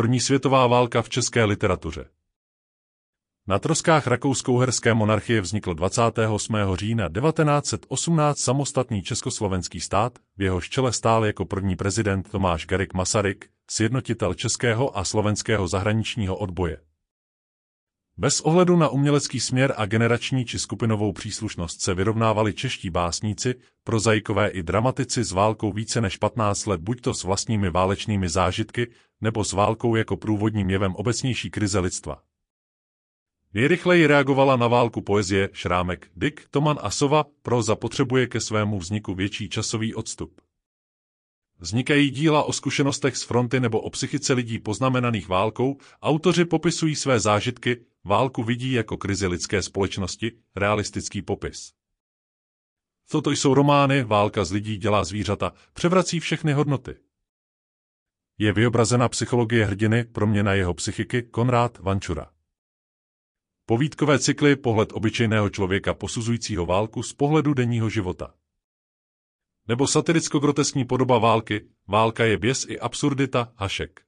První světová válka v české literatuře. Na troskách rakousko-uherské monarchie vznikl 28. října 1918 samostatný československý stát, v jehož čele stál jako první prezident Tomáš Garik Masaryk, sjednotitel českého a slovenského zahraničního odboje. Bez ohledu na umělecký směr a generační či skupinovou příslušnost se vyrovnávali čeští básníci, prozaikové i dramatici s válkou více než 15 let buďto s vlastními válečnými zážitky, nebo s válkou jako průvodním jevem obecnější krize lidstva. Nejrychleji reagovala na válku poezie Šrámek, Dick, Toman a Sova, pro zapotřebuje ke svému vzniku větší časový odstup. Vznikají díla o zkušenostech z fronty nebo o psychice lidí poznamenaných válkou, autoři popisují své zážitky, válku vidí jako krizi lidské společnosti, realistický popis. Toto jsou romány, válka z lidí dělá zvířata, převrací všechny hodnoty je vyobrazena psychologie hrdiny, proměna jeho psychiky, Konrád Vančura. Povídkové cykly pohled obyčejného člověka posuzujícího válku z pohledu denního života. Nebo satiricko-grotesní podoba války, válka je běs i absurdita, hašek.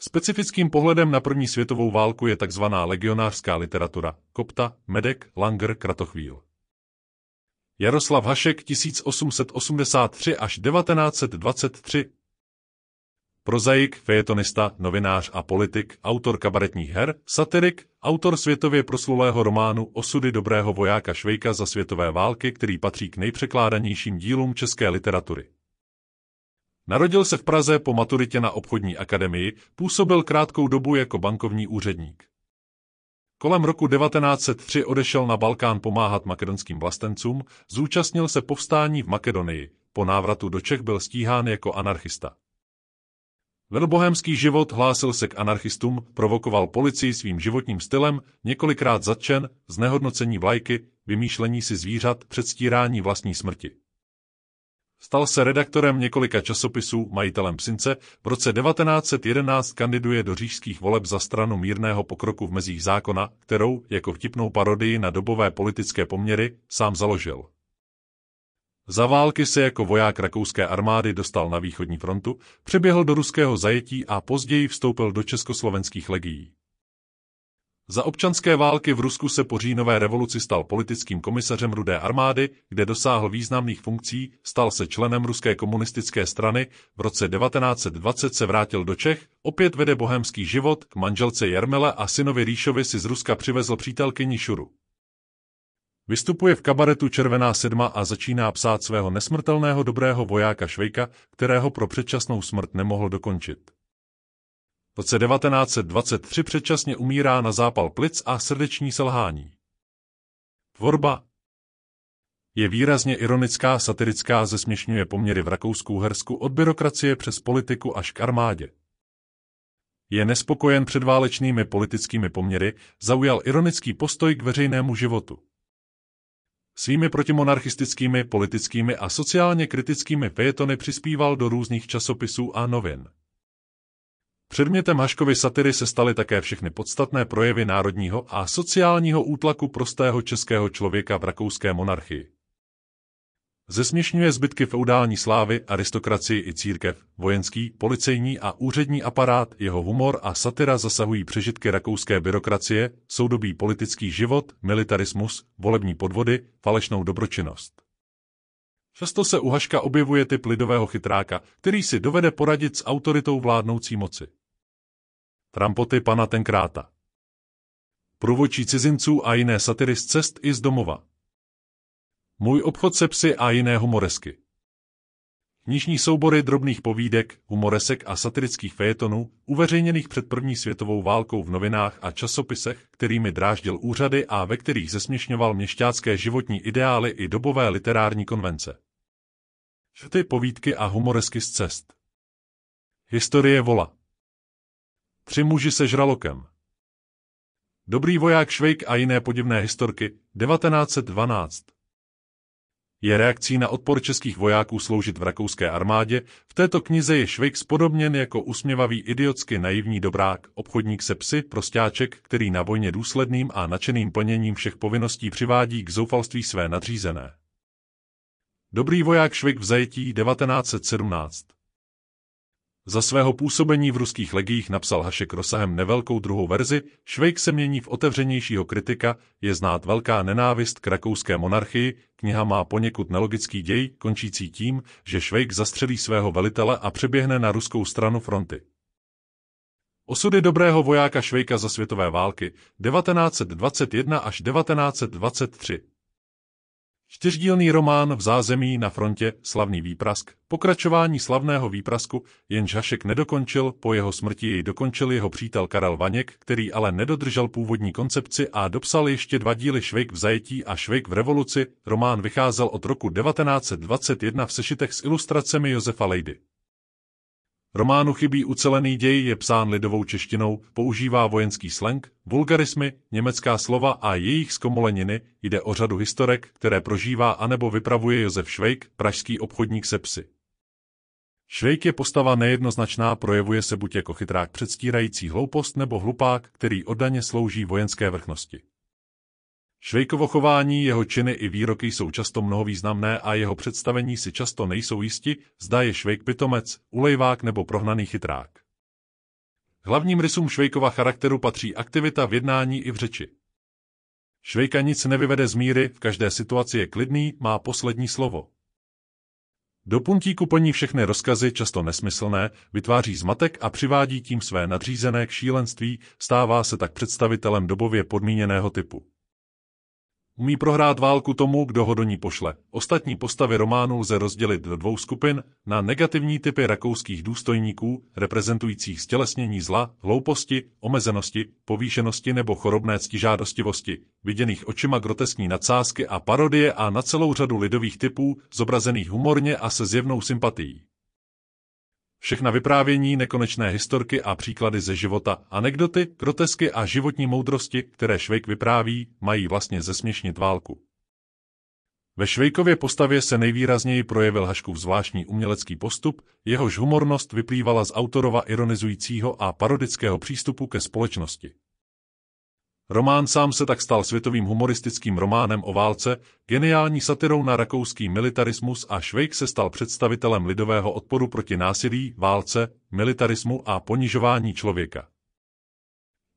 Specifickým pohledem na první světovou válku je tzv. legionářská literatura Kopta, Medek, Langer, Kratochvíl. Jaroslav Hašek 1883 až 1923 prozaik, fejetonista, novinář a politik, autor kabaretních her, satirik, autor světově proslulého románu Osudy dobrého vojáka Švejka za světové války, který patří k nejpřekládanějším dílům české literatury. Narodil se v Praze po maturitě na obchodní akademii, působil krátkou dobu jako bankovní úředník. Kolem roku 1903 odešel na Balkán pomáhat makedonským vlastencům, zúčastnil se povstání v Makedonii, po návratu do Čech byl stíhán jako anarchista. Vedl bohemský život, hlásil se k anarchistům, provokoval policii svým životním stylem, několikrát zatčen, znehodnocení vlajky, vymýšlení si zvířat, předstírání vlastní smrti. Stal se redaktorem několika časopisů, majitelem Psince, v roce 1911 kandiduje do řížských voleb za stranu mírného pokroku v mezích zákona, kterou, jako vtipnou parodii na dobové politické poměry, sám založil. Za války se jako voják rakouské armády dostal na východní frontu, přeběhl do ruského zajetí a později vstoupil do československých legií. Za občanské války v Rusku se po říjnové revoluci stal politickým komisařem Rudé armády, kde dosáhl významných funkcí, stal se členem ruské komunistické strany, v roce 1920 se vrátil do Čech, opět vede bohemský život, k manželce Jermele a synovi Ríšovi si z Ruska přivezl přítelkyni Šuru. Vystupuje v kabaretu Červená sedma a začíná psát svého nesmrtelného dobrého vojáka Švejka, kterého pro předčasnou smrt nemohl dokončit. V roce 1923 předčasně umírá na zápal plic a srdeční selhání. Tvorba je výrazně ironická, satirická, zesměšňuje poměry v Rakousku-Hersku od byrokracie přes politiku až k armádě. Je nespokojen předválečnými politickými poměry, zaujal ironický postoj k veřejnému životu. Svými protimonarchistickými, politickými a sociálně kritickými fejetony přispíval do různých časopisů a novin. Předmětem Haškovy satiry se staly také všechny podstatné projevy národního a sociálního útlaku prostého českého člověka v rakouské monarchii. Zesměšňuje zbytky feudální slávy, aristokracii i církev, vojenský, policejní a úřední aparát, jeho humor a satira zasahují přežitky rakouské byrokracie, soudobý politický život, militarismus, volební podvody, falešnou dobročinnost. Často se u Haška objevuje typ lidového chytráka, který si dovede poradit s autoritou vládnoucí moci. Trampoty pana tenkráta. Průvočí cizinců a jiné satiry z cest i z domova. Můj obchod se psy a jiné humoresky. Knižní soubory drobných povídek, humoresek a satirických fejetonů, uveřejněných před první světovou válkou v novinách a časopisech, kterými dráždil úřady a ve kterých zesměšňoval měšťácké životní ideály i dobové literární konvence. Ty povídky a humoresky z cest. Historie vola. Tři muži se žralokem. Dobrý voják Švejk a jiné podivné historky, 1912 je reakcí na odpor českých vojáků sloužit v rakouské armádě, v této knize je Švejk spodobněn jako usměvavý idiotsky naivní dobrák, obchodník se psy, prostáček, který na vojně důsledným a nadšeným plněním všech povinností přivádí k zoufalství své nadřízené. Dobrý voják Švejk v zajetí 1917 za svého působení v ruských legiích napsal Hašek rozsahem nevelkou druhou verzi, Švejk se mění v otevřenějšího kritika, je znát velká nenávist k rakouské monarchii, kniha má poněkud nelogický děj, končící tím, že Švejk zastřelí svého velitele a přeběhne na ruskou stranu fronty. Osudy dobrého vojáka Švejka za světové války 1921 až 1923 Čtyřdílný román v zázemí na frontě Slavný výprask, pokračování slavného výprasku, jenž Hašek nedokončil, po jeho smrti jej dokončil jeho přítel Karel Vaněk, který ale nedodržel původní koncepci a dopsal ještě dva díly Švejk v zajetí a Švejk v revoluci. Román vycházel od roku 1921 v sešitech s ilustracemi Josefa Lejdy. Románu chybí ucelený děj, je psán lidovou češtinou, používá vojenský slang, vulgarismy, německá slova a jejich zkomoleniny, jde o řadu historek, které prožívá anebo vypravuje Josef Švejk, pražský obchodník se psy. Švejk je postava nejednoznačná, projevuje se buď jako chytrák předstírající hloupost nebo hlupák, který oddaně slouží vojenské vrchnosti. Švejkovo chování, jeho činy i výroky jsou často mnohovýznamné a jeho představení si často nejsou jisti, zda je Švejk pitomec, ulejvák nebo prohnaný chytrák. Hlavním rysům Švejkova charakteru patří aktivita v jednání i v řeči. Švejka nic nevyvede z míry, v každé situaci je klidný, má poslední slovo. Do puntíku plní všechny rozkazy, často nesmyslné, vytváří zmatek a přivádí tím své nadřízené k šílenství, stává se tak představitelem dobově podmíněného typu. Umí prohrát válku tomu, kdo ho do ní pošle. Ostatní postavy románu lze rozdělit do dvou skupin na negativní typy rakouských důstojníků, reprezentujících stělesnění zla, hlouposti, omezenosti, povýšenosti nebo chorobné ctižádostivosti, viděných očima groteskní nadsázky a parodie a na celou řadu lidových typů, zobrazených humorně a se zjevnou sympatií. Všechna vyprávění, nekonečné historky a příklady ze života, anekdoty, grotesky a životní moudrosti, které Švejk vypráví, mají vlastně zesměšnit válku. Ve Švejkově postavě se nejvýrazněji projevil Haškův zvláštní umělecký postup, jehož humornost vyplývala z autorova ironizujícího a parodického přístupu ke společnosti. Román sám se tak stal světovým humoristickým románem o válce, geniální satirou na rakouský militarismus a Švejk se stal představitelem lidového odporu proti násilí, válce, militarismu a ponižování člověka.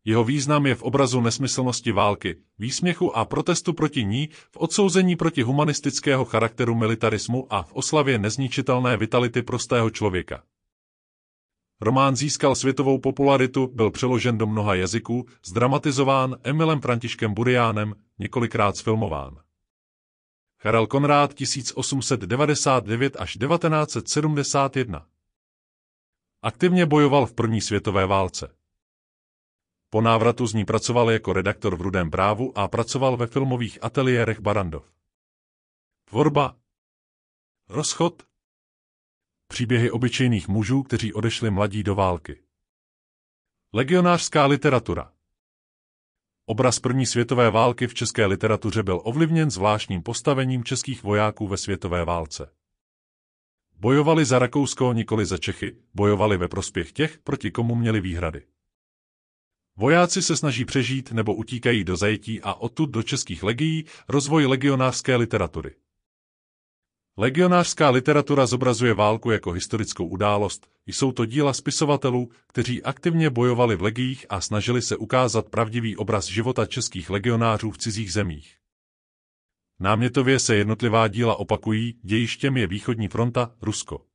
Jeho význam je v obrazu nesmyslnosti války, výsměchu a protestu proti ní, v odsouzení proti humanistického charakteru militarismu a v oslavě nezničitelné vitality prostého člověka. Román získal světovou popularitu, byl přeložen do mnoha jazyků, zdramatizován Emilem Františkem Buriánem, několikrát sfilmován. Karel Konrád 1899 až 1971 Aktivně bojoval v první světové válce. Po návratu z ní pracoval jako redaktor v Rudém právu a pracoval ve filmových ateliérech Barandov. Tvorba Rozchod Příběhy obyčejných mužů, kteří odešli mladí do války. Legionářská literatura Obraz první světové války v české literatuře byl ovlivněn zvláštním postavením českých vojáků ve světové válce. Bojovali za Rakousko, nikoli za Čechy, bojovali ve prospěch těch, proti komu měli výhrady. Vojáci se snaží přežít nebo utíkají do zajetí a odtud do českých legií rozvoj legionářské literatury. Legionářská literatura zobrazuje válku jako historickou událost, jsou to díla spisovatelů, kteří aktivně bojovali v legiích a snažili se ukázat pravdivý obraz života českých legionářů v cizích zemích. Námětově se jednotlivá díla opakují, dějištěm je východní fronta, Rusko.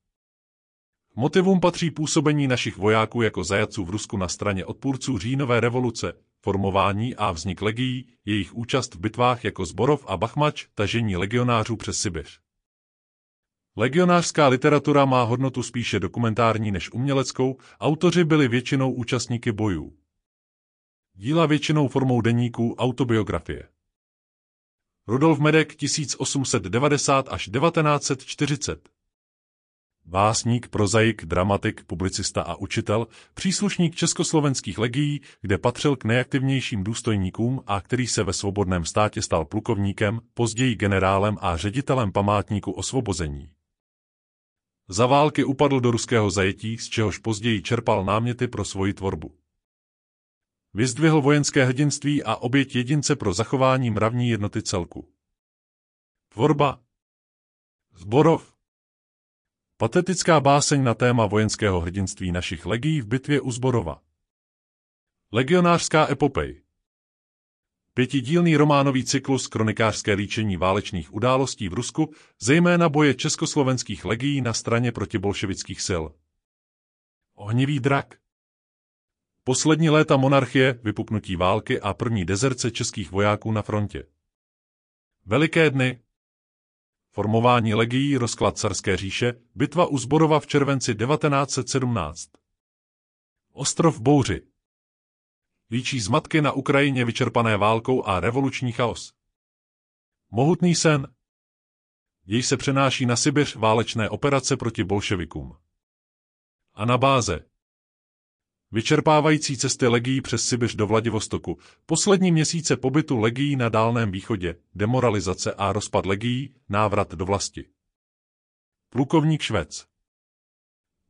Motivům patří působení našich vojáků jako zajaců v Rusku na straně odpůrců říjnové revoluce, formování a vznik legií, jejich účast v bitvách jako Zborov a Bachmač, tažení legionářů přes Sibiř. Legionářská literatura má hodnotu spíše dokumentární než uměleckou, autoři byli většinou účastníky bojů. Díla většinou formou deníků autobiografie. Rudolf Medek 1890 až 1940 Vásník, prozaik, dramatik, publicista a učitel, příslušník československých legií, kde patřil k nejaktivnějším důstojníkům a který se ve svobodném státě stal plukovníkem, později generálem a ředitelem památníku osvobození. Za války upadl do ruského zajetí, z čehož později čerpal náměty pro svoji tvorbu. Vyzdvihl vojenské hrdinství a oběť jedince pro zachování mravní jednoty celku. Tvorba Zborov Patetická báseň na téma vojenského hrdinství našich legií v bitvě u Zborova. Legionářská epopej Pětidílný románový cyklus kronikářské líčení válečných událostí v Rusku, zejména boje československých legií na straně proti bolševických sil. Ohnivý drak Poslední léta monarchie, vypuknutí války a první dezerce českých vojáků na frontě. Veliké dny Formování legií rozklad carské říše, bitva u Zborova v červenci 1917. Ostrov Bouři líčí zmatky na Ukrajině vyčerpané válkou a revoluční chaos. Mohutný sen, jej se přenáší na Sibiř válečné operace proti bolševikům. A na báze. Vyčerpávající cesty legií přes Sibiř do Vladivostoku, poslední měsíce pobytu legií na Dálném východě, demoralizace a rozpad legií, návrat do vlasti. Plukovník Švec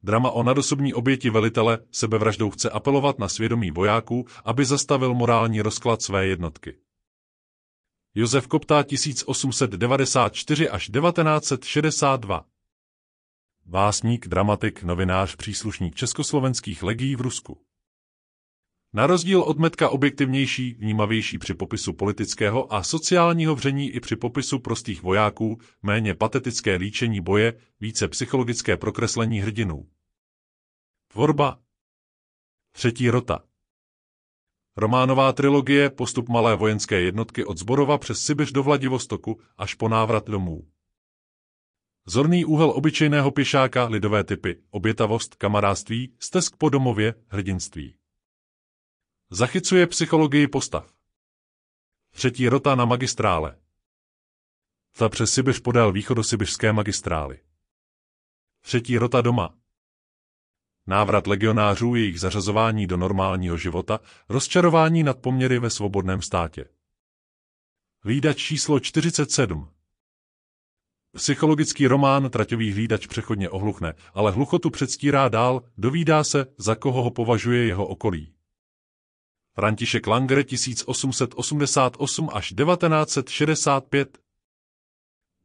drama o nadosobní oběti velitele sebevraždou chce apelovat na svědomí vojáků, aby zastavil morální rozklad své jednotky. Josef Koptá 1894 až 1962 Vásník, dramatik, novinář, příslušník československých legií v Rusku. Na rozdíl od metka objektivnější, vnímavější při popisu politického a sociálního vření i při popisu prostých vojáků, méně patetické líčení boje, více psychologické prokreslení hrdinů. Tvorba Třetí rota Románová trilogie Postup malé vojenské jednotky od Zborova přes Sibiř do Vladivostoku až po návrat domů. Zorný úhel obyčejného pěšáka, lidové typy, obětavost, kamarádství, stesk po domově, hrdinství. Zachycuje psychologii postav. Třetí rota na magistrále. Ta přes Sibiš podél východosibiřské magistrály. Třetí rota doma. Návrat legionářů, jejich zařazování do normálního života, rozčarování nad poměry ve svobodném státě. Hlídač číslo 47. Psychologický román Traťový hlídač přechodně ohluchne, ale hluchotu předstírá dál, dovídá se, za koho ho považuje jeho okolí. František Langer 1888 až 1965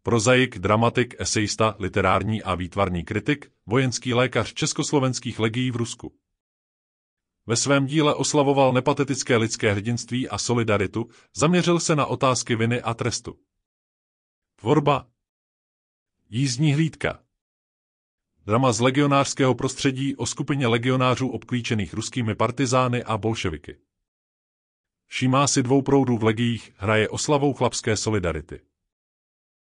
Prozaik, dramatik, esejista, literární a výtvarný kritik, vojenský lékař československých legií v Rusku. Ve svém díle oslavoval nepatetické lidské hrdinství a solidaritu, zaměřil se na otázky viny a trestu. Tvorba Jízdní hlídka Drama z legionářského prostředí o skupině legionářů obklíčených ruskými partizány a bolševiky. Všímá si dvou proudů v legiích, hraje oslavou chlapské solidarity.